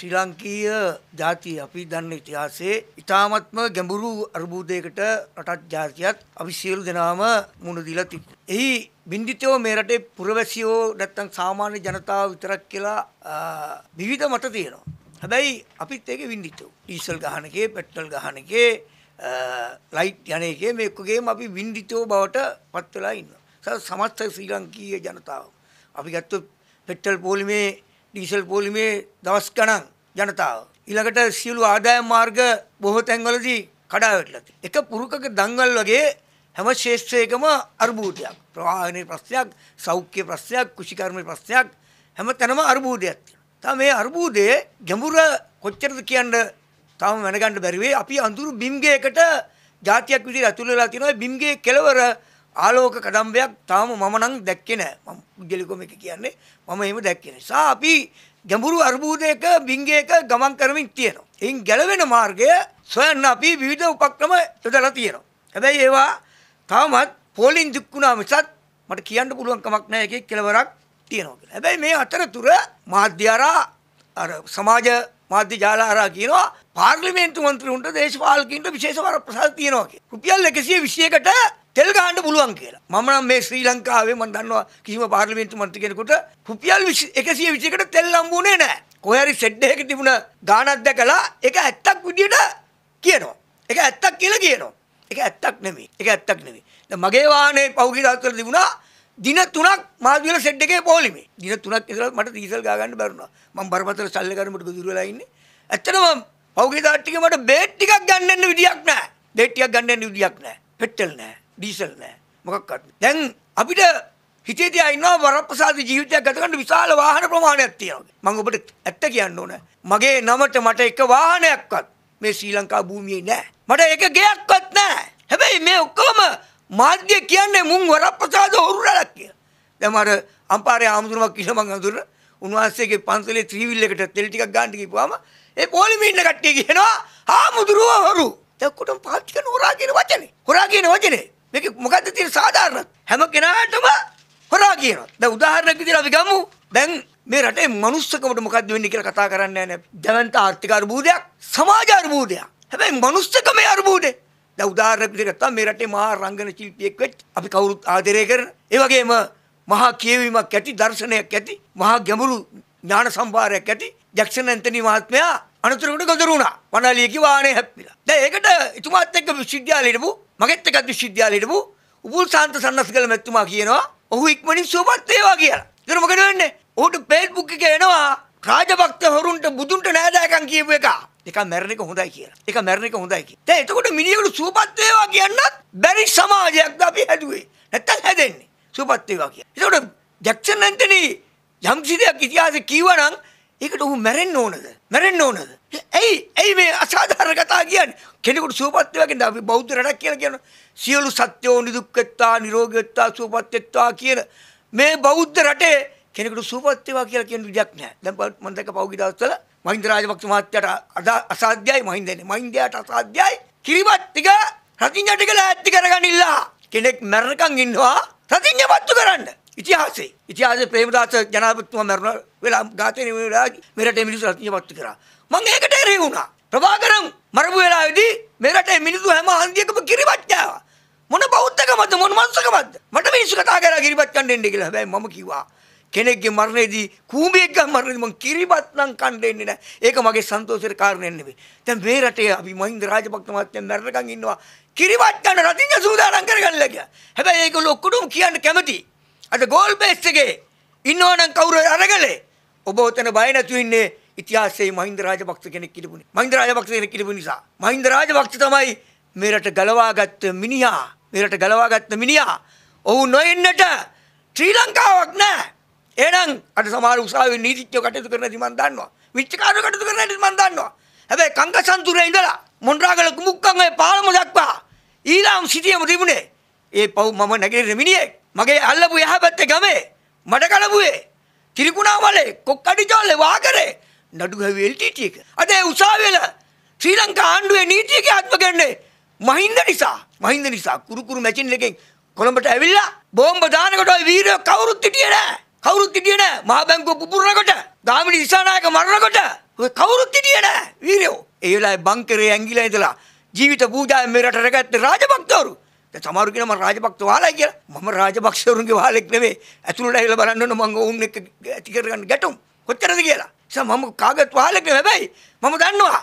ශ්‍රී ලංකීය ජාතිය අපි දන්න ඉතිහාසයේ ඉතාමත්ම ගැඹුරු අර්බුදයකට රටත් ජාතියත් අපි සියලු දෙනාම මුණ දීලා තිබෙනවා. එහි බින්දිතයෝ මේ රටේ පුරවැසියෝ නැත්තම් සාමාන්‍ය ජනතාව විතරක් කියලා විවිධ මත තියෙනවා. හැබැයි අපිත් ඒකේ වින්දිතයෝ. ඩීසල් ගහන එකේ, පෙට්‍රල් ගහන එකේ, ලයිට් යන එකේ මේ ඔක්කොගේම අපි වින්දිතයෝ බවට පත් වෙලා ඉන්නවා. සමස්ත ශ්‍රී ලංකීය ජනතාව. අපි ගත්තොත් පෙට්‍රල් පොලිමේ ඩීසල් පෝලිමේ දවස් ගණන් ජනතාව. ඊළඟට සියලු ආදායම් මාර්ග බොහෝ තැන්වලදී කඩාවැටලා තියෙනවා. එක පුරුකක දංගල් වගේ හැම ශේෂ්ත්‍රයකම අර්බුදයක්. ප්‍රවාහනයේ ප්‍රශ්නයක්, සෞඛ්‍ය ප්‍රශ්නයක්, කුෂිකර්මයේ ප්‍රශ්නයක් හැම තැනම අර්බුදයක් තියෙනවා. මේ අර්බුදයේ ගැඹුර කොච්චරද කියන්න තාම දැනගන්න බැරි අපි අඳුරු බිම්ගයකට જાතියක් විදිහට ඇතුළු වෙලා තියෙනවා. බිම්ගේ කෙලවර ආලෝක කදම්බයක් තාම මම නම් දැක්කේ නෑ මම පුද්ගලිකවම එක කියන්නේ මම එහෙම දැක්කේ නෑ සා අපි ගැඹුරු අර්බුදයක බිංගයක ගමන් කරමින් තියෙනවා එයින් ගැලවෙන මාර්ගය සොයන්න අපි විවිධ උපක්‍රම යොදලා තියෙනවා හැබැයි ඒවා තාමත් පොලින් දුක්ුණා මිසක් මට කියන්න පුළුවන් කමක් නෑ එකේ කෙලවරක් තියෙනවා කියලා හැබැයි මේ අතරතුර මාධ්‍ය අර සමාජ මාධ්‍ය ජාලාරා කියනවා පාර්ලිමේන්තු මන්ත්‍රීවරුන්ට දේශපාලකින්ට විශේෂ වරප්‍රසාද තියෙනවා කියලා රුපියල් 121කට තෙල් ගහන්න පුළුවන් කියලා. මම නම් මේ ශ්‍රී ලංකාවේ මම දන්නවා කිසිම පාර්ලිමේන්තු මන්ත්‍රී කෙනෙකුට රුපියල් 120කට තෙල් හම්බුනේ නැහැ. කොහේ හරි ෂෙඩ් එකක තිබුණ ගාණක් දැකලා ඒක ඇත්තක් විදියට කියනවා. ඒක ඇත්තක් කියලා කියනවා. ඒක ඇත්තක් නෙමෙයි. ඒක ඇත්තක් නෙමෙයි. දැන් මගේ වාහනේ පහුගිය දවස්වල තිබුණා දින 3ක් මාධ්‍යවල සෙට් එකේ පොලිමේ. දින 3ක් ඉඳලා මට ඩීසල් ගා ගන්න බැරුණා. මම බරපතල සල්ලි ගන්න මට ගිදුර වෙලා ඉන්නේ. ඇත්තටම පහුගිය දාට්ටික මට බේත් ටිකක් ගන්න යන්න විදියක් නැහැ. බේත් ටිකක් ගන්න යන්න විදියක් නැහැ. පෙට්ටල් නැහැ. ඩීසල් නෑ මොකක්වත් දැන් අපිට හිතේ තියා ඉන්නවා වරප්‍රසාද ජීවිතයක් ගත කරන්න විශාල වාහන ප්‍රමාණයක් තියෙනවා මම ඔබට ඇත්ත කියන්න ඕන මගේ නමට මට එක වාහනයක්වත් මේ ශ්‍රී ලංකා භූමියේ නෑ මට එක ගෙයක්වත් නෑ හැබැයි මේ ඔක්කොම මාධ්‍ය කියන්නේ මුං වරප්‍රසාද හොරුරලක් කිය දැන් මර අම්පාරේ ආමුදුරමක් කියලා මං අඳුරන උන්වහන්සේගේ පන්සලේ ත්‍රිවිල් එකට තෙල් ටිකක් ගන්න කිව්වම ඒ පොලිමේ ඉන්න කට්ටිය කියනවා ආමුදුරව හොරු දැන් කොටම් පාච්චි කරන හොරා කියන වචනේ හොරා කියන වචනේ මේක මොකද්ද තියෙන සාධාරණ හැම කෙනාටම හොරා කියනවා. දැන් උදාහරණයක් විදිහට අපි ගමු. දැන් මේ රටේ මනුස්සකමට මොකද්ද වෙන්නේ කියලා කතා කරන්න යන්නේ. ජනන්ත ආර්ථික අර්බුදයක්, සමාජ අර්බුදයක්. හැබැයි මනුස්සකමේ අර්බුදේ. දැන් උදාහරණයක් විදිහට ගත්තාම මේ රටේ මහා රංගන ශිල්පියෙක් වෙච්ච අපි කවුරුත් ආදරය කරන. ඒ වගේම මහා කියවීමක් ඇති, දර්ශනයක් ඇති, මහා ගැඹුරු ඥාන සම්භාරයක් ඇති ජැක්සන් ඇන්තනි මහත්මයා අනතුරකට ගොදුරු වුණා. වනාලියක වාහනේ හැප්පිලා. දැන් ඒකට එතුමාත් එක්ක විශ්වවිද්‍යාලයට ගිහපු මගෙත් එකත් විශ්වවිද්‍යාලේ හිටපු උපුල් සාන්ත සන්නස්ගල මැතිතුමා කියනවා ඔහු ඉක්මනින් සුවපත් වේවා කියලා. ඒතර මොකද වෙන්නේ? ඔහුට Facebook එකේ එනවා රාජභක්ත හොරුන්ට බුදුන්ට නෑදෑකම් කියපු එක. එක මැරණ එක හොඳයි කියලා. එක මැරණ එක හොඳයි කියලා. දැන් එතකොට මිනිහෙකුට සුවපත් වේවා කියන්නත් බැරි සමාජයක්ද අපි හැදුවේ. නැත්තම් හැදෙන්නේ. සුවපත් වේවා කියලා. ඒතකොට ජැක්සන් ඇන්තනි යම්කිසි දෙයක් ඉතිහාසෙ කිව්වා නම් ඒකට ඔහු මැරෙන්න ඕනද? මැරෙන්න ඕනද? ඇයි ඇයි මේ අසාධාරණ කතා කියන්නේ? කෙනෙකුට සුවපත් වේගෙන අපි බෞද්ධ රටක් කියලා කියන සියලු සත්‍යෝ නිදුක්කත්තා නිරෝගීත්තා සුවපත්ත්වා කියන මේ බෞද්ධ රටේ කෙනෙකුට සුවපත් වේවා කියලා කියන විදියක් නැහැ. දැන් මම දැක්ක පහුගිය දවස්වල මහින්ද රාජපක්ෂ මහත්තයාට අසාධ්‍යයි මහින්දනේ. මහින්දයාට අසාධ්‍යයි. කිරිබත් ටික රතිඤ්ඤ ටික ලෑත්ති කරගනින්නලා. කෙනෙක් මැරණකම් ඉන්නවා රතිඤ්ඤපත්තු කරන්න. ඉතිහාසයේ ඉතිහාසයේ ප්‍රේමදාස ජනාධිපතිතුමා මරණ වෙලා ඝාතනය වෙලා මෙරටේ මිනිස්සු රත්නපත්තු කරා. මම ඒකට එරෙහි වුණා. ප්‍රභාකරන් මරපු වෙලාවේදී මෙරටේ මිනිස්සු හැම හන්දියකම කිරිබච්චාවා. මොන බෞද්ධකමද මොන මනුස්සකමද? මට මිනිස්සු කතා කරා කිරිබත් කන්න එන්න කියලා. හැබැයි මම කිව්වා කෙනෙක්ගේ මරණයේදී කූඹියෙක් ගම් මරණයේදී මං කිරිබත් නම් කන්න එන්නේ නැහැ. ඒක මගේ සන්තෝෂයට කාරණයක් නෙවෙයි. දැන් මේ රටේ අපි මහින්ද රාජපක්ෂ මහත්මයා මැරෙනකන් ඉන්නවා. කිරිබත් ගන්න රතිඤ්ඤ සූදානම් කරගන්නලා කියලා. හැබැයි ඒක ලොක්කොටම කියන්න කැමතියි. අද ගෝල් බේස් එකේ ඉන්නවනම් කවුරු අරගලේ ඔබ ඔතන බය නැතු ඉන්නේ ඉතිහාසයේ මහින්ද රාජපක්ෂ කෙනෙක් කිලිබුණේ මහින්ද රාජපක්ෂ කෙනෙක් කිලිබු නිසා මහින්ද රාජපක්ෂ තමයි මේ රට ගලවාගත්ත මිනිහා මේ රට ගලවාගත්ත මිනිහා ඔහු නොඉන්නට ශ්‍රී ලංකාවක් නෑ එහෙනම් අද සමහර උසාවියේ නීතිඥයෝ කටයුතු කරන දි මන් දන්නවා විචකාරයෝ කටයුතු කරන දි මන් දන්නවා හැබැයි කංගසන්තුරේ ඉඳලා මොණරාගල කුමුක්කන් ඔය පාලම දක්වා ඊළාම් සිටියම තිබුණේ ඒ පව් මම නැගිටින මිනිහෙක් මගේ අල්ලපු යහපැත්තේ ගමේ මඩ කලබුවේ කිරිකුණාමලේ කොක්කඩිචෝල්ලේ වාකරේ නඩුගැවි එල්ටීටී එක. අද ඒ උසාවියල ශ්‍රී ලංකා ආණ්ඩුවේ නීතියක අත්මගන්නේ මහින්ද නිසා. මහින්ද නිසා කුරු කුරු මැෂින් එකෙන් කොළඹට ඇවිල්ලා බෝම්බ දානකොට ওই වීරයෝ කවුරුත් හිටියේ නෑ. කවුරුත් හිටියේ නෑ. මහා බැංකුව පුපුරනකොට, ගාමිණි දිසානායක මරනකොට ඔය කවුරුත් හිටියේ නෑ වීරයෝ. ඒ වෙලාවේ බංකරේ ඇංගිලා ඉඳලා ජීවිත පූජාවෙන් මේ රට රැකගත්ත රාජභක්තවරු දැන් සමහරු කියනවා මම රාජපක්ෂ වහලයි කියලා. මම රාජපක්ෂවරුන්ගේ වහලෙක් නෙමෙයි. ඇතුළට ඇවිල්ලා බලන්න ඕන මම ඔවුන් එක්ක ඇති කරගන්න ගැටුම් කොච්චරද කියලා. නිසා මම කාගත් වහලෙක් නෙමෙයි හැබැයි මම දන්නවා.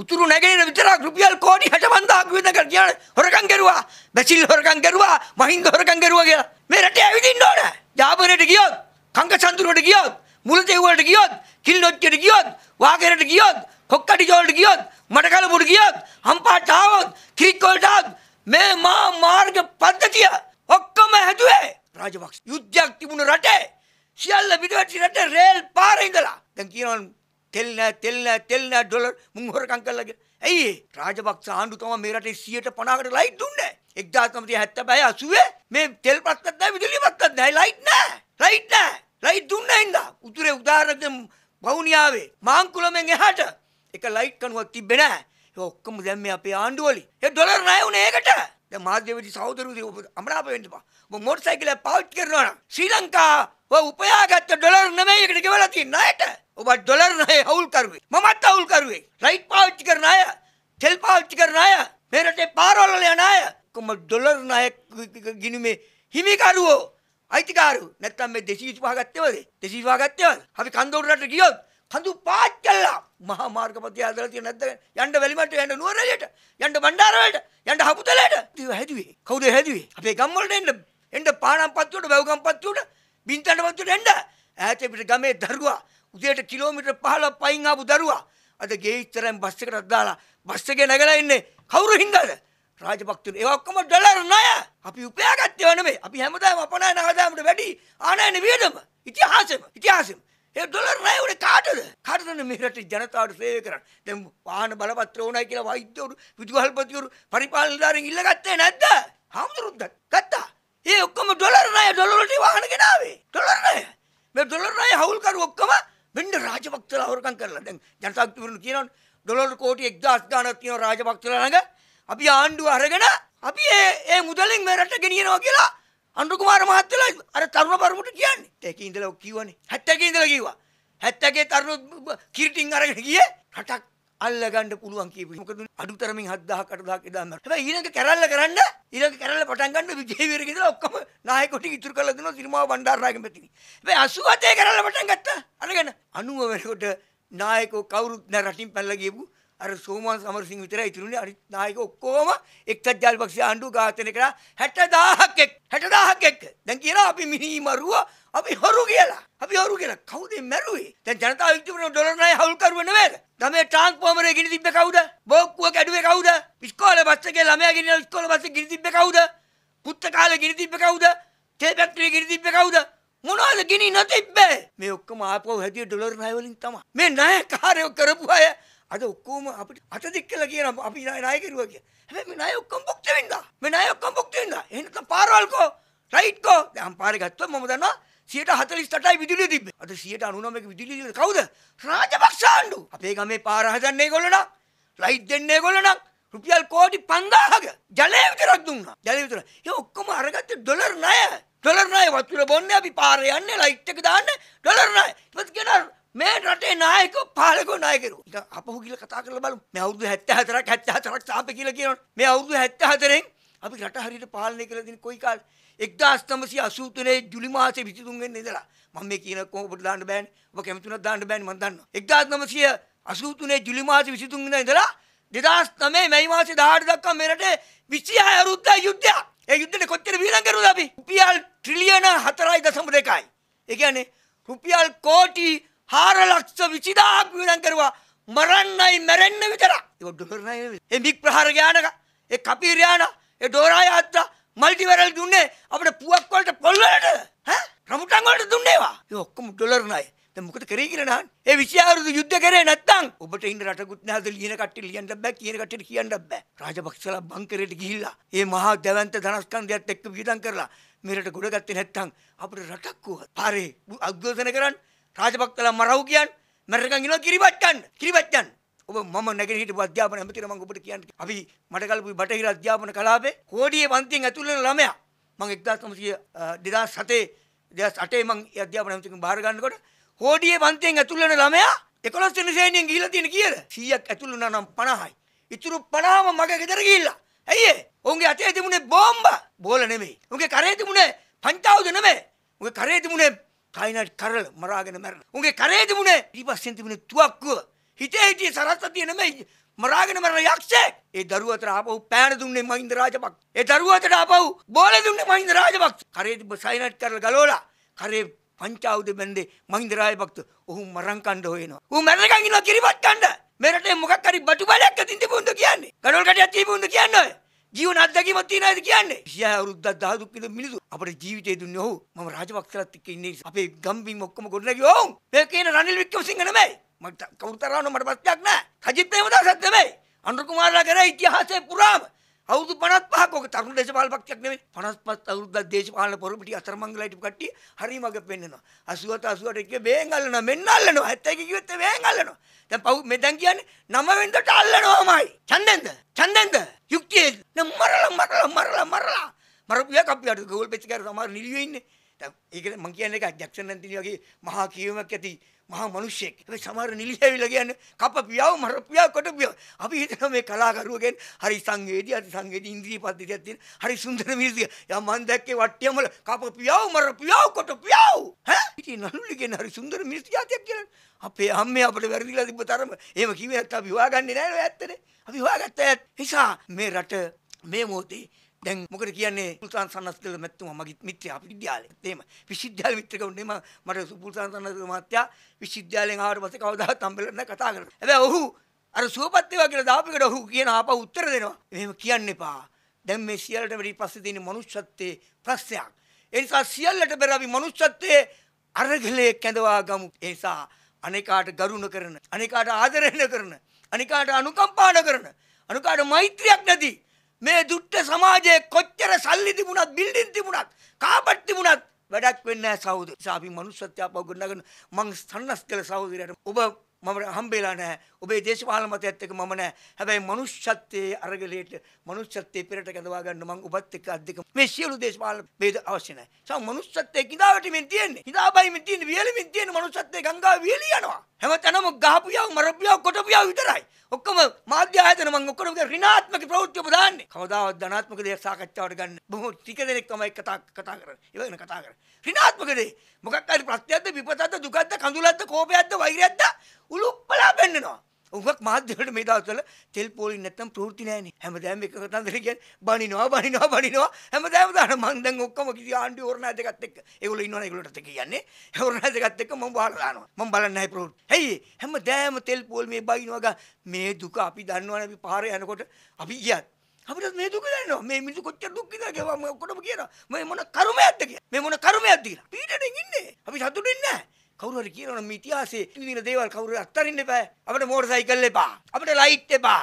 උතුරු නැගෙනහිර විතරක් රුපියල් කෝටි 65000ක් විතර කියන හොරකම් කරුවා. බැසිල් හොරකම් කරුවා, මහින්ද හොරකම් කරුවා කියලා. මේ රටේ ඇවිදින්න ඕන. ජාපනයට ගියොත්, කංගචන්දුරට ගියොත්, මුලතෙව්වලට ගියොත්, කිල්ලොච්චට ගියොත්, වාගේරට ගියොත්, කොක්කඩි ජෝලට ගියොත්, මඩකලපුට ගියොත්, හම්පාට ආවොත්, කිරික්කොලට ආවොත් මේ මා මාර්ග පද්ධතිය ඔක්කොම හැදුවේ රාජපක්ෂ යුද්ධයක් තිබුණ රටේ සියල්ල විදවැටි රටේ රේල් පාරේ ඉඳලා දැන් කියනවා තෙල් නෑ තෙල් නෑ තෙල් නෑ ඩොලර් මුං හොරකම් කළා කියලා. ඇයි ඒ? රාජපක්ෂ ආණ්ඩුව තමයි මේ රටේ 150කට ලයිට් දුන්නේ. 1975 80 මේ තෙල් ප්‍රශ්නත් නෑ විදුලිය ප්‍රශ්නත් නෑ ලයිට් නෑ. ලයිට් නෑ. ලයිට් දුන්නේ නැඳා. උතුරේ උදාහරණයක් වවුනියාවේ මාංකුලමෙන් එහාට එක ලයිට් කණුවක් තිබ්බේ නෑ. ඒ ඔක්කොම දැන් මේ අපේ ආණ්ඩුව වලින්. ඒ ඩොලර් ණය වුණේ ඒකට. දැන් මහදේවජි සහෝදරයෝ ඔබ අමරාප වෙන්න එපා. ඔබ මෝටර් සයිකලයක් පාවිච්චි කරනවා නම් ශ්‍රී ලංකා ඔය උපයාගත්ත ડોලර් නෙමෙයි එකට ගෙවලා තියෙන ණයට. ඔබ ડોලර් ණය හවුල් කරුවේ. මමත් හවුල් කරුවේ. රයිට් පාවිච්චි කරන අය, තෙල් පාවිච්චි කරන අය, මේ රටේ පාරවල් වල යන අය කොහොම ડોලර් ණය ගිනුමේ හිමිකරුවෝ අයිතිකාරු නැත්තම් මේ 225 ගත්තේ වගේ 225 ගත්තේ වගේ අපි කන්දෝඩරට ගියොත් හඳු පාත් කළා. මහා මාර්ගපතිය ඇදලා තියෙන නැද්ද? යන්න වැලිමට යන්න නුවරඑළියට යන්න බණ්ඩාර වලට යන්න හපුතලයට. ඉතින් හැදුවේ. කවුද හැදුවේ? අපේ ගම් වලට එන්න එන්න පානම් පත්තුවට වැව්ගම් පත්තුවට බින්තන පත්තුවට එන්න. ඈතේ පිට ගමේ දරුවා උදේට කිලෝමීටර් 15 පයින් ආපු දරුවා අද ගේ ඉතරෙන් බස් එකටත් දාලා බස් එකේ නැගලා ඉන්නේ කවුරු හින්දාද? රාජපක්ෂතුන් ඒවා ඔක්කොම ඩොලර් ණය. අපි උපයාගත්තේ නෙමෙයි. අපි හැමදාම අපනායන ආදායමට වැඩි ආනයන වියදම. ඉතිහාසෙම ඉතිහාසෙම ඒ ඩොලර් රැය උනේ කාටද? කාටද මේ රටේ ජනතාවට සේවය කරන්නේ? දැන් වාහන බලපත්‍ර ඕනයි කියලා වෛද්‍යවරු, විදුහල්පතිවරු, පරිපාලනකාරයන් ඉල්ලගත්තේ නැද්ද? හාමුදුරුවෝ ගත්තා. ඒ ඔක්කොම ඩොලර් රැය ඩොලර් වලට වාහන ගෙනාවේ. ඩොලර් රැය. මේ ඩොලර් රැය හවුල්කරු ඔක්කොම වෙන්න රාජපක්ෂලා හොරකම් කරලා දැන් ජනතාවතුරුන් කියනවනේ ඩොලර් කෝටි 1000 ගාණක් තියෙන රාජපක්ෂලා ළඟ අපි ආණ්ඩුව අරගෙන අපි ඒ ඒ මුදලින් මේ රට ගෙනියනවා කියලා අනුකුමාර මහත්තයලා අර තරුණ පරමුට කියන්නේ. ඒකේ ඉඳලා කිව්වනේ. 70 ඉඳලා කිව්වා. 70 තරුණ කිරිටින් අරගෙන ගියේ රටක් අල්ලගන්න පුළුවන් කියපු. මොකද අඩුතරමින් 7000 8000 එදා මර. හැබැයි ඊළඟ කැරල්ල කරන්න ඊළඟ කැරල්ල පටන් ගන්න විජේවීරගේ ඉඳලා ඔක්කොම නායකෝටි ඉතුරු කරලා දෙනවා සිරිමාව බණ්ඩාරනායක මෙතිනි. හැබැයි 87 කැරල්ල පටන් ගත්තා. අරගෙන 90 වෙනකොට නායකෝ කවුරුත් නැ රටින් පැනලා ගියපු අර සෝමන් සමරසිංහ විතරයි ඉතුරුනේ අනිත් නායක ඔක්කොම එක්සත් ජාතික පක්ෂය ආණ්ඩුව ඝාතනය කළා 60000ක් එක්ක 60000ක් එක්ක දැන් කියනවා අපි මිනි මරුව අපි හොරු කියලා අපි හොරු කියලා කවුද මැරුවේ දැන් ජනතා විමුක්තිය ඩොලර් ණය හවුල්කරුව නෙමෙයිද ගමේ ට්‍රාන්ස්ෆෝමරේ ගිනි තිබ්බ කවුද බෝක්කුව කැඩුවේ කවුද ඉස්කෝලේ බස් එකේ ළමයා ගිනිනලා ඉස්කෝලේ බස් එකේ ගිනි තිබ්බ කවුද පුත්තකාලේ ගිනි තිබ්බ කවුද තේ ෆැක්ටරියේ ගිනි තිබ්බ කවුද මොනවද ගිනි නොතිබ්බේ මේ ඔක්කොම ආපහු හැදිය ඩොලර් ණය වලින් තමයි මේ ණය කාර්යෝ කරපු අය අද ඔක්කොම අපිට අත දික් කළා කියන අපි ණය කෙරුවා කිය. හැබැයි මේ ණය ඔක්කොම භුක්ති විඳා. මේ ණය ඔක්කොම භුක්ති විඳා. එහෙනම් පාරවල්කෝ රයිට්කෝ දැන් පාරේ ගත්තොත් මම දන්නවා 148යි විදුලිය තිබ්බේ. අද 199ක විදුලිය තිබ්බේ කවුද? රාජපක්ෂ ආණ්ඩුව. අපේ ගමේ පාර හදන්නේ ඒගොල්ලෝ නම්. ලයිට් දෙන්නේ ඒගොල්ලෝ නම්. රුපියල් කෝටි 5000ක ජලය විතරක් දුන්නා. ජලය විතර. ඒ ඔක්කොම අරගත්තේ ඩොලර් ණය. ඩොලර් ණය වතුර බොන්නේ අපි පාරේ යන්නේ ලයිට් එක දාන්න ඩොලර් ණය. ඉතින් කියනවා මේ රටේ නායක පාලකෝ නායකරු. ඉතින් අපහු කියලා කතා කරලා බලමු. මේ අවුරුදු 74ක් 74ක් සාපේ කියලා කියනවනේ. මේ අවුරුදු 74න් අපි රට හරියට පාලනය කරලා තියෙන කොයි කාලේ 1983 ජූලි මාසේ 23 වෙනිදා ඉඳලා මම මේ කියන කොහොම ඔබට දාන්න බෑනේ. ඔබ කැමති උනත් දාන්න බෑනේ මම දන්නවා. 1983 ජූලි මාසේ 23 වෙනිදා ඉඳලා 2009 මැයි මාසේ 18 දක්වා මේ රටේ 26 අවුරුද්දා යුද්ධයක්. ඒ යුද්ධෙට කොච්චර වියදම් කරුවද අපි? රුපියල් ට්‍රිලියන 4.2යි. ඒ කියන්නේ රුපියල් කෝටි හාර ලක්ෂ විසිදාක් වියදම් කරුවා මරන්නයි මැරෙන්න විතරක්. ඒක ඩොලර් නයි. ඒ මික් ප්‍රහාර යානක, ඒ කපීර යාන, ඒ ඩෝරා යාත්‍රා මල්ටිවරල් දුන්නේ අපිට පුවක් වලට පොල් වලට. ඈ? රමුටන් වලට දුන්නේවා. ඒ ඔක්කොම ඩොලර් නයි. දැන් මොකද කරේ කියලා නහන්. ඒ 20 අවුරුදු යුද්ධ කරේ නැත්තම් ඔබට ඉන්න රටකුත් නැහැද ලියන කට්ටිය ලියන්න බෑ කියන කට්ටිය කියන්න බෑ. රාජපක්ෂලා බංකරේට ගිහිල්ලා ඒ මහා දැවැන්ත ධනස්කන්ධයත් එක්ක වියදම් කරලා මෙරට ගොඩගත්තේ නැත්තම් අපිට රටක් කොහොමද? පාරේ අද්ඝෝෂණ කරන්නේ රාජපක්තලා මරව් කියන්නේ මැරෙනකන් ඉනවා කිරිබත් ගන්න. කිරිබත් ගන්න. ඔබ මම නැගෙන හිටපු අධ්‍යාපන ඇමතිතුමා මම ඔබට කියන්න. අපි මට කලපු බටහිර අධ්‍යාපන කලාපේ කෝඩියේ පන්තියෙන් ඇතුල් වෙන ළමයා. මම 1900 2007 2008 මම අධ්‍යාපන ඇමතිතුමා බාර ගන්නකොට කෝඩියේ පන්තියෙන් ඇතුල් වෙන ළමයා 11 වෙනි ශ්‍රේණියෙන් ගිහිලා තියෙන කියලා. 100ක් ඇතුල් වුණා නම් 50යි. ඉතුරු 50ම මගේ ගෙදර ගිහිල්ලා. ඇයි ඒ? උන්ගේ අතේ තිබුණේ බෝම්බ. බෝල නෙමෙයි. උන්ගේ කරේ තිබුණේ 5000 නෙමෙයි. උන්ගේ කරේ තිබුණේ කයිනට් කරල මරාගෙන මැරෙන. උන්ගේ කරේ තිබුණේ ඊපස්සෙන් තිබුණේ තුවක්කුව. හිතේ හිටියේ සරස්වතිය නෙමෙයි මරාගෙන මැරෙන යක්ෂයෙක්. ඒ දරුවතර ආපහු පෑන දුන්නේ මහින්ද රාජපක්ෂ. ඒ දරුවතර ආපහු බෝල දුන්නේ මහින්ද රාජපක්ෂ. කරේ තිබ්බ සයිනට් කරල ගලවලා කරේ පංචාවුද බැන්දේ මහින්ද රාජපක්ෂ ඔහු මරන් කණ්ඩ හොයනවා. ඌ මැරෙනකන් ඉන්නවා කිරිපත් කණ්ඩ. මෙරටේ මොකක් හරි බටු බලයක් අතින් තිබුණද කියන්නේ. ගඩොල් කඩයක් තිබුණද කියන්නේ. ජීවන අත්දැකීමක් තියනයිද කියන්නේ? 60 අවුරුද්දක් 10 දුක් විඳ මිනිසු අපේ ජීවිතේ දුන්නේ ඔව්. මම රාජපක්ෂලත් එක්ක ඉන්නේ අපේ ගම්බින් ඔක්කොම ගොඩනැගි ඔව්. මේ කියන රනිල් වික්‍රමසිංහ නෙමෙයි. මට කවුරුතරවන්න මට ප්‍රශ්නයක් නෑ. සජිත් ප්‍රේමදාසත් නෙමෙයි. අනුර කුමාරලා ගැන ඉතිහාසයේ පුරාම අවුරුදු 55ක ඔක තරුණ දේශපාලන පක්ෂයක් නෙමෙයි 55 අවුරුද්දක් දේශපාලන පොරොපිටි අතරමංගලයි ටික කට්ටිය හරි මග පෙන්නනවා 80ට 80ට කිය බේන් අල්ලනවා මෙන්න අල්ලනවා 71 කිව්වෙත් බේන් අල්ලනවා දැන් පව් මෙතෙන් කියන්නේ නම වෙන්දට අල්ලනවාමයි ඡන්දෙන්ද ඡන්දෙන්ද යුක්තියේ නම්මරලා මරලා මරලා මරලා මරපියක් අපි අර ගෝල් පෙච් කර සමහර නිලියෙ ඉන්නේ. ඒක මම කියන්නේ එක ජැක්සන් නන්තිනි වගේ මහා කියවීමක් ඇති මහා මිනිස්සෙක්. හැබැයි සමහර නිලියවිලා කියන්නේ කපපියව මරපියව කොටපියව. අපි හිතන මේ කලාකරුවගෙන් හරි සංවේදී අති සංවේදී ඉන්ද්‍රිය පද්ධතියක් තියෙන. හරි සුන්දර මිනිස්සු. යා මන් දැක්කේ වට්ටියම වල කපපියව මරපියව කොටපියව. ඈ? ඉතින් නළුලිගෙන හරි සුන්දර මිනිස්සු જાතියක් කියලා. අපේ අම්මේ අපිට වැරදිලා තිබ්බ තරම. එහෙම කිව්වේ නැත්නම් අපි හොයාගන්නේ නැහැ ඔය ඇත්තනේ. අපි හොයාගත්ත ඇත්ත. නිසා මේ රට මේ මොහොතේ දැන් මොකද කියන්නේ සුල්තාන් සන්නස්දල මැතිතුමා මගේ මිත්‍රයා විශ්වවිද්‍යාලේ. එහෙම විශ්වවිද්‍යාල මිත්‍ර කෙනෙක් මම මට සුල්තාන් සන්නස්දල මහත්තයා විශ්වවිද්‍යාලෙන් ආවට පස්සේ කවදාවත් හම්බෙලා නැහැ කතා කරලා. හැබැයි ඔහු අර සුවපත් වේවා කියලා දාපෙකට ඔහු කියන ආපහු උත්තර දෙනවා. එහෙම කියන්න එපා. දැන් මේ සියල්ලට වැඩි පස්සේ තියෙන මනුෂ්‍යත්වයේ ප්‍රශ්නයක්. ඒ නිසා සියල්ලට පෙර අපි මනුෂ්‍යත්වයේ අරගලයේ කැඳවා ගමු. ඒ නිසා අනේකාට ගරුණ කරන, අනේකාට ආදරය කරන, අනේකාට අනුකම්පාන කරන, අනුකාට මෛත්‍රියක් නැති මේ දුට්ට සමාජයේ කොච්චර සල්ලි තිබුණත් බිල්ඩින් තිබුණත් කාපට් තිබුණත් වැඩක් වෙන්නේ නැහැ සහෝදර. නිසා අපි මනුස්සත්ව අපව ගොඩනගන මං සන්නස් කළ සහෝදරයට ඔබ මම හම්බෙලා නැහැ. ඔබේ දේශපාලන මතයත් එක්ක මම නෑ. හැබැයි මනුෂ්‍යත්වයේ අරගලයට මනුෂ්‍යත්වයේ පෙරට ගැඳවා ගන්න මං ඔබත් එක්ක අද්දක මේ සියලු දේශපාලන ભેද අවශ්‍ය නෑ. සම මනුෂ්‍යත්වයේ කිඳාවට මෙන් තියෙන්නේ. කිඳාබයි මෙන් තියෙන්නේ වියලෙමින් තියෙන්නේ මනුෂ්‍යත්වයේ ගංගා වියලි යනවා. හැමතැනම ගහපු යාව මරපු යාව කොටපු යාව විතරයි. ඔක්කොම මාධ්‍ය ආයතන මං ඔක්කොම ඍණාත්මක ප්‍රවෘත්ති ඔබ දාන්නේ. කවදාවත් ධනාත්මක දේ සාකච්ඡාවට ගන්න. බොහෝ ටික දෙනෙක් තමයි කතා කතා කරන්නේ. ඒ වගේන කතා කරන්නේ. ඍණාත්මක දේ. මොකක් හරි ප්‍රත්‍යක්ද විපතක්ද දුකක්ද කඳුලක්ද කෝපයක්ද වෛරයක්ද උලුප්පලා පෙන්නනවා. උගක් මාධ්‍යවලට මේ දවස්වල තෙල් පොලින් නැත්තම් ප්‍රවෘත්ති නැහැනේ. හැමදාම එක කතන්දර කියන්නේ බනිනවා බනිනවා බනිනවා හැමදාම දාන මං දැන් ඔක්කොම කිසි ආණ්ඩු ඕරනා දෙකත් එක්ක. ඒගොල්ලෝ ඉන්නවනේ ඒගොල්ලොටත් එක්ක කියන්නේ. ඕරනා දෙකත් එක්ක මම බහලා දානවා. මම බලන්නේ නැහැ ප්‍රවෘත්ති. හයි හැමදාම තෙල් පොල් මේ බනිනවා ගා මේ දුක අපි දන්නවනේ අපි පාරේ යනකොට අපි ගියත් අපිට මේ දුක දැනෙනවා මේ මිනිස්සු කොච්චර දුක් විඳලා කියලා මම ඔක්කොටම කියනවා මේ මොන කර්මයක්ද කියලා මේ මොන කර්මයක්ද කියලා පීඩණෙන් ඉන්නේ අපි සතුටින් නැහැ කවුරු හරි කියනවනම් මේ ඉතිහාසයේ විඳින දේවල් කවුරු අත්තරින්න එපා. අපිට මෝටර් සයිකල් එපා. අපිට ලයිට් එපා.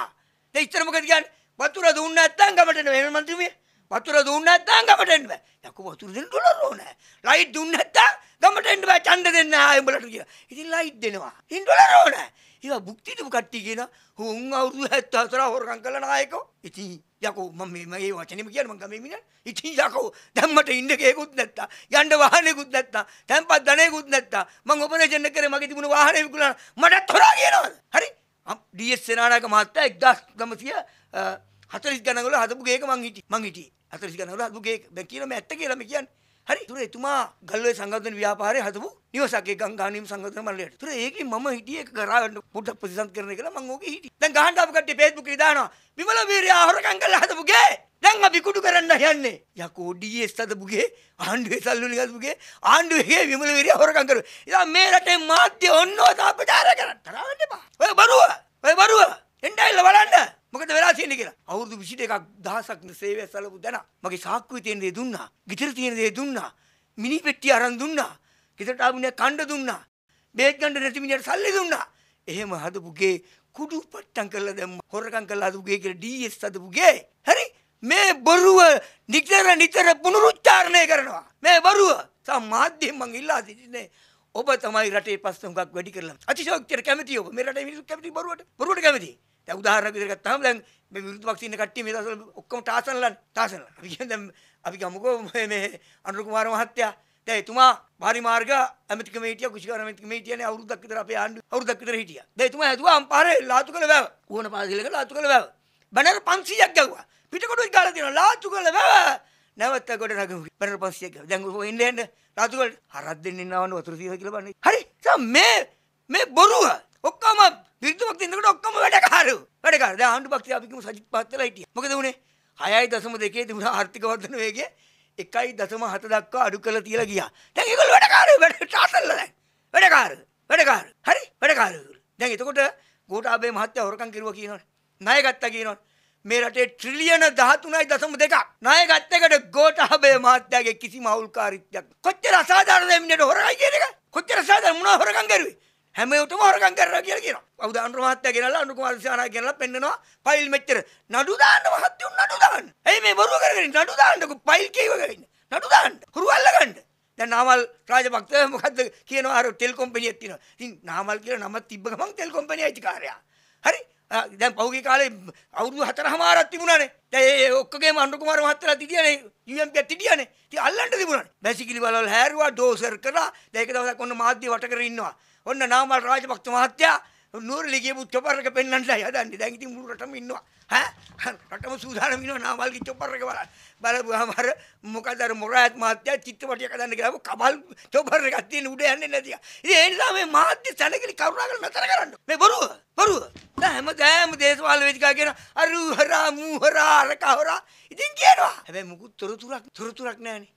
දැන් ඉතර මොකද කියන්නේ? වතුර දුන්න නැත්නම් ගමට එන්න බෑ මන්ත්‍රී මේ. වතුර දුන්න නැත්නම් ගමට එන්න බෑ. යකෝ වතුර දෙන්න ඩොලර් ඕනේ. ලයිට් දුන්න නැත්නම් ගමට එන්න බෑ. ඡන්ද දෙන්න ආයෙ උඹලට කියලා. ඉතින් ලයිට් දෙනවා. ඉතින් ඩොලර් ඕනේ. ඒවා භුක්ති දීපු කට්ටිය කියනවා. උන් අවුරුදු 74 හොරකම් කළා නායකෝ. ඉතින් යකෝ මම මේ වචනෙම කියන මං ගමේ මිනිහ. ඉතින් යකෝ දැම්මට ඉන්න ගේකුත් නැත්තා. යන්න වාහනේකුත් නැත්තා. තැන්පත් ධනෙකුත් නැත්තා. මං ඔපරේෂන් එක කරේ මගේ තිබුණ වාහනේ විකුණන මටත් හොරා කියනවද? හරි. ඩීඑස් සේනානායක මහත්තයා 1940 ගණන් වල හදපු ගේක මං හිටියේ. මං හිටියේ. 40 ගණන් වල හදපු ගේක. දැන් කියන මේ ඇත්ත කියලා මම කියන්නේ. හරි තුර එතුමා ගල්ලේ සංගතන ව්‍යාපාරය හදපු නිවසක් ඒ ගංගානීම් සංගතන මණ්ඩලයට. තුර ඒකේ මම හිටියේ ඒක කරාගෙන පොඩ්ඩක් ප්‍රතිසන්ද කරන එක නම් මම ඕකේ හිටියේ. දැන් ගහන්න ආපු කට්ටිය Facebook එකේ දානවා. විමල වීරයා හොරකම් කරලා හදපු ගේ. දැන් අපි කුඩු කරන්න යන්නේ. යකෝ DS හදපුගේ ආණ්ඩුවේ සල්ලුලි හදපුගේ ආණ්ඩුවේ විමල වීරයා හොරකම් කරු. ඉතින් මේ රටේ මාධ්‍ය ඔන්නෝ තාපචාර කරන්න. තරවන්න එපා. ඔය බරුව. ඔය බරුව. තියෙන්නේ කියලා. අවුරුදු 21ක් දහසක් සේවය සැලපු දැන මගේ සාක්කුවේ තියෙන දේ දුන්නා. ගෙදර තියෙන දේ දුන්නා. මිනි පෙට්ටිය අරන් දුන්නා. ගෙදරට ආපු මිනිහා කණ්ඩ දුන්නා. බේත් ගන්න නැති මිනිහට සල්ලි දුන්නා. එහෙම හදපු ගේ කුඩු පට්ටම් කරලා දැම්මා. හොරකම් කරලා හදපු ගේ කියලා DS හදපු ගේ. හරි මේ බොරුව නිතර නිතර පුනරුච්චාරණය කරනවා. මේ බොරුව සම මාධ්‍යයෙන් මං ඉල්ලා සිටින්නේ ඔබ තමයි රටේ ප්‍රශ්න හුඟක් වැඩි කරලා. අතිශෝක්තියට කැමති ඔබ. මේ රටේ මිනිස්සු කැමති බොරුවට. බොරුවට කැමති. දැන් උදාහරණයක් විදිහට ගත්තාම දැන් මේ විරුද්ධ පක්ෂේ ඉන්න කට්ටිය මේ දවස්වල ඔක්කොම ටාසන්ලන් ටාසන්ලන් අපි කියන්නේ දැන් අපි ගමුකෝ මේ මේ අනුර කුමාර මහත්තයා දැන් එතුමා භාරි මාර්ග ඇමති කමිටිය කුෂිකාර ඇමති කමිටියනේ අවුරුද්දක් විතර අපේ ආණ්ඩු අවුරුද්දක් විතර හිටියා. දැන් එතුමා හැදුවා අම්පාරේ ලාතු කළ වැව. ඕන පාසලක ලාතු කළ වැව. බැනර් 500ක් ගැව්වා. පිටකොටුයි ගාලා තියෙනවා ලාතු කළ වැව. නැවත ගොඩ නගමු. බැනර් 500ක් ගැව්වා. දැන් ඔය ඉන්නේ යන්න ලාතු කළ හරක් දෙන්න ඉන්නවන්නේ වතුර සීහ කියලා බලන්න. හරි. මේ මේ බොරුව ඔක්කොම විරුද්ධමක් ඉන්නකොට ඔක්කොම වැඩකාරු වැඩකාරු දැන් ආණ්ඩු පක්ෂය අපි කිව්ව සජිත් පහත්තලා හිටියා මොකද උනේ 6.2 තිබුණා ආර්ථික වර්ධන වේගය 1.7 දක්වා අඩු කරලා තියලා ගියා දැන් ඒගොල්ලෝ වැඩකාරු වැඩ ටාසල්ලා දැන් වැඩකාරු වැඩකාරු හරි වැඩකාරු දැන් එතකොට ගෝඨාභය මහත්තයා හොරකම් කිරුවා කියනවනේ ණය ගත්තා කියනවනේ මේ රටේ ට්‍රිලියන 13.2ක් ණය ගත් එකට ගෝඨාභය මහත්තයාගේ කිසිම අවුල්කාරීත්වයක් කොච්චර අසාධාරණද මේ හොරකම් කියන එක කොච්චර අසාධාරණ මොනවා හොරකම් කරුවේ හැමෝටම හොරකම් කරනවා කියලා කියනවා. අවදාන මහත්තයා ගෙනල්ලා අනුකුමාර සානා ගෙනල්ලා පෙන්නනවා ෆයිල් මෙච්චර නඩු දාන්න මහත්තයෝ නඩු දාන්න. ඇයි මේ බොරුව කරගෙන නඩු දාන්නකෝ ෆයිල් කියවගෙන ඉන්න. නඩු දාන්න. හුරු අල්ලගන්න. දැන් නාමල් රාජපක්ෂ මොකද්ද කියනවා අර ටෙල් කොම්පැනි එකක් තියෙනවා. ඉතින් නාමල් කියලා නම තිබ්බ ගමන් ටෙල් කොම්පැනි අයිතිකාරයා. හරි දැන් පෞගේ කාලේ අවුරුදු 4මාරක් තිබුණානේ. දැන් ඒ ඔක්කොගේම අනුර කුමාර මහත්තයලා තිටියනේ. UMP තිටියනේ. ඉතින් අල්ලන්න තිබුණානේ. බැසිකිලි බලවල හැරුවා, ඩෝසර් කරා. දැන් එක දවසක් ඔන්න මාධ්‍ය වට කර ඉන්නවා. ඔන්න නාමල් රාජපක්ෂ මහත්තයා නూరుලි ගියපු චොපර් එක පෙන්වන්නයි හදන්නේ. දැන් ඉතින් මුළු රටම ඉන්නවා. ඈ රටම සූදානම් ඉන්නවා නාමල්ගේ චොපර් එක බලන්න. බලපුවාම අර මොකද අර මොරායත් මහත්තයා චිත්‍රපටියක් හදන්න ගියාම කමල් චොපර් එකක් තියෙන උඩ යන්නේ නැති. ඉතින් ඒ නිසා මේ මහත්ති සැලකිලි කරුණාකර නතර කරන්න. මේ බොරුව. බොරුව. හැමදාම දේශපාලන වේදිකාව කියන අරුහරා මූහරා අර කවරා. ඉතින් කියනවා. හැබැයි මුකුත් තොරතුරක් තොරතුරක් නැහනේ.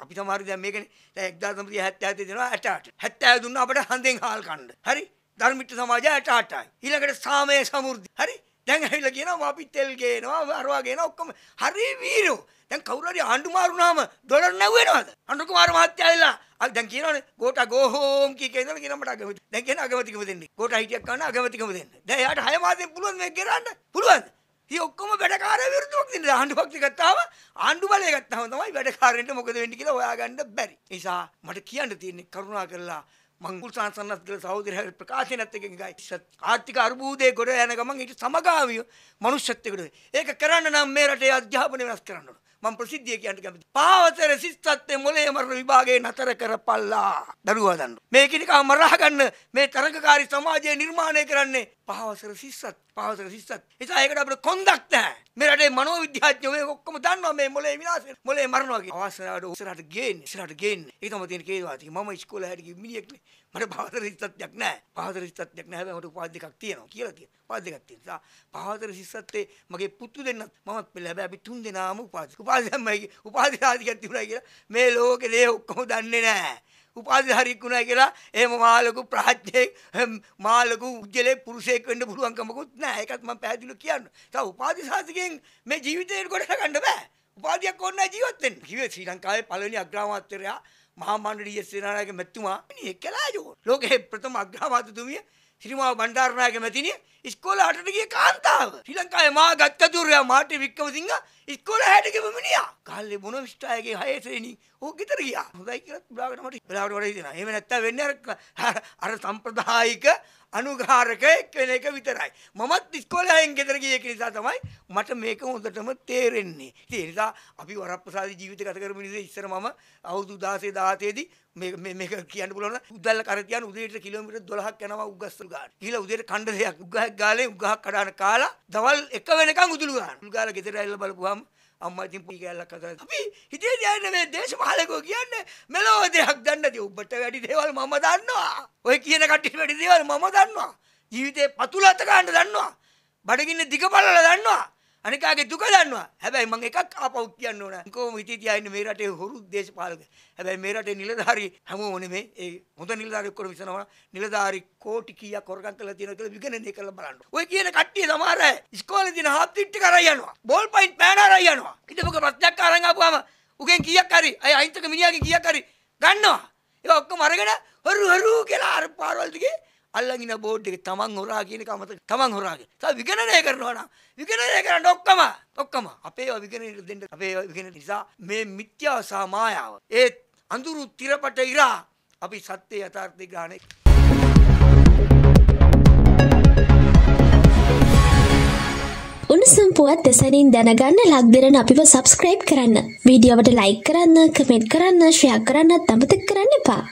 අපි තමාරු දැන් මේකනේ දැන් 1977 දෙනවා 68 70 දුන්නා අපිට හඳෙන් හාල් කන්න. හරි ධර්මිත සමාජය ටාටායි. ඊළඟට සාමය සමෘද්ධි. හරි? දැන් ඇවිල්ලා කියනවා අපි තෙල් ගේනවා අරවා ගේනවා ඔක්කොම හරි වීරෝ දැන් කවුරු හරි ආණ්ඩු මාරුනාම ඩොලර් නැවෙනවද අනුර කුමාර මහත්තයා ඇවිල්ලා අපි දැන් කියනවනේ ගෝටා ගෝ හෝම් කී කියන දේ කියනවා මට අගමති දැන් කියන අගමතිකම දෙන්න ගෝටා හිටියක් ගන්න අගමතිකම දෙන්න දැන් එයාට 6 මාසෙන් පුළුවන් මේක ගෙරන්න පුළුවන් ඉතින් ඔක්කොම වැඩකාරය විරුද්ධවක් දෙන්න ආණ්ඩුවක් ගත්තාම ආණ්ඩු බලය ගත්තාම තමයි වැඩකාරයන්ට මොකද වෙන්නේ කියලා හොයාගන්න බැරි නිසා මට කියන්න තියෙන්නේ කරුණා කරලා මංගුල්සාසන්නස්ල සහෝදරය ප්‍රකාශනත්තකින් ගයි ආර්ථික අර්බූදය ගොඩ යන ගමන් ඊට සමගාමීව මනුෂ්‍යත්වයකට ඒක කරන්න නම් මේ රටේ අධ්‍යාපනය වෙනස් කරන්න ඕන. මම ප්‍රසිද්ධිය කියන්න කැමති. පාවතර සිස්සත්තේ මොලේ මරණ විභාගේ නතර කරපල්ලා. දරුවා දන්න. මේකිනිකව මරා ගන්න මේ තරඟකාරී සමාජය නිර්මාණය කරන්නේ පහවසර සිස්සත් පහවසර සිස්සත් එතන ඒකට අපිට කොන්දක් නැහැ මේ රටේ මනෝවිද්‍යාඥයෝ මේ ඔක්කොම දන්නවා මේ මොලේ විනාශය මොලේ මරනවා කියන අවසරාවට උසරහට ගේන්නේ ඉස්සරහට ගේන්නේ ඒක තමයි තියෙන කේවාති මම ඉස්කෝලේ හැටි ගිහින් මිනිහෙක් නේ මට පහවසර සිස්සත්යක් නැහැ පහවසර සිස්සත්යක් නැහැ හැබැයි මට උපාධි දෙකක් තියෙනවා කියලා තියෙනවා උපාධි දෙකක් තියෙනවා පහවසර සිස්සත්තේ මගේ පුතු දෙන්නත් මමත් පෙළ හැබැයි අපි තුන් දෙනාම උපාධි උපාධි හැමයි උපාධි ආදිකක් තිබුණා කියලා මේ ලෝකේ දේ ඔක්කොම දන්නේ නැහැ උපාධිධාරියෙක් වුණා කියලා එහෙම මාළකු ප්‍රාඥයෙක් මාළකු උජ්ජලේ පුරුෂයෙක් වෙන්න පුළුවන්කමකුත් නැහැ. ඒකත් මම පැහැදිලිව කියන්න. තව උපාධි සාධකයෙන් මේ ජීවිතේ ගොඩනගන්න බෑ. උපාධියක් ඕන නැහැ ජීවත් වෙන්න. කිව්වේ ශ්‍රී ලංකාවේ පළවෙනි අග්‍රාමාත්‍යරයා මහා මණ්ඩලීය සේනානායක මැතිතුමා කෙනෙක් කියලා ලෝකේ ප්‍රථම අග්‍රාමාත්‍යතුමිය සිරිමාව බණ්ඩාරනායක මැතිණිය ඉස්කෝල හටට ගිය කාන්තාව. ශ්‍රී ලංකාවේ මා ගත්කතුරයා මාටි වික්‍රමසිංහ ඉස්කෝල හැට ගිහම මිනිහා. කාලේ මොන විශ්ටායකේ හයේ ශ්‍රේණි ඕක ගෙදර ගියා. හොඳයි කියලා බලාගෙන මට බලාගෙන වැඩ හිතෙනවා. එහෙම නැත්තම් වෙන්නේ අර අර සම්ප්‍රදායික අනුගාරකයෙක් වෙන එක විතරයි. මමත් ඉස්කෝලයෙන් ගෙදර ගිය එක නිසා තමයි මට මේක හොඳටම තේරෙන්නේ. ඉතින් ඒ නිසා අපි වරප්‍රසාදී ජීවිත ගත කරපු නිසා ඉස්සර මම අවුරුදු 16 17 දී මේ මේක කියන්න පුළුවන් උදැල්ල කර තියන උදේට කිලෝමීටර් 12ක් යනවා උගස්සල් ගන්න. ගිහලා උදේට කණ්ඩ දෙයක් උගහක් ගාලේ උගහක් කඩාන කාලා දවල් 1 වෙනකන් උදුළු ගන්න. උදුළු ගාලා ගෙදර ඇවිල්ලා බලපුවාම අම්මා ඉතින් පොඩි ගැල්ලක් අතර අපි හිතේ දයන්නේ මේ දේශපාලකෝ කියන්නේ මෙලෝ දෙයක් දන්නදී ඔබට වැඩි දේවල් මම දන්නවා. ඔය කියන කට්ටියට වැඩි දේවල් මම දන්නවා. ජීවිතේ පතුල අත ගන්න දන්නවා. බඩගින්නේ දිග බලලා දන්නවා. අනිකාගේ දුක දන්නවා. හැබැයි මම එකක් ආපහු කියන්න ඕන. කොහොම හිතේ තියාගෙන මේ රටේ හොරු දේශපාලක. හැබැයි මේ රටේ නිලධාරි හැමෝම නෙමේ ඒ හොඳ නිලධාරි ඔක්කොම විසනවා. නිලධාරි කෝටි කීයක් හොරකම් කරලා තියෙනවා කියලා විගණනය කරලා බලන්න. ඔය කියන කට්ටිය සමහර අය ඉස්කෝලේ දින හාෆ් ටිට් කරා යනවා. බෝල් පොයින්ට් පෑන අරන් යනවා. ඊට මොකද ප්‍රශ්නයක් අරන් ආපුවාම උගෙන් කීයක් හරි අය අහිංසක මිනිහාගෙන් කීයක් හරි ගන්නවා. ඒක ඔක්කොම අරගෙන හොරු හොරු කියලා අර පාරවල් දිගේ අල්ලගෙන බෝඩ් එක තමන් හොරා කියන එක අමතක තමන් හොරාගෙන. තව විගණනය කරනවා නම් විගණනය කරන්න ඔක්කොම ඔක්කොම අපේ ඒවා විගණනයට දෙන්න අපේ ඒවා විගණන නිසා මේ මිත්‍යා සහ මායාව ඒ අඳුරු තිරපට ඉරා අපි සත්‍ය යථාර්ථ ග්‍රහණය උණුසුම් පුවත් දෙසැනින් දැනගන්න ලක්දරන අපිව සබස්ක්‍රයිබ් කරන්න. වීඩියෝවට ලයි කරන්න කමෙන්ට් කරන්න ශ්‍රයක් කරන්නත් අමතක කරන්න එපා.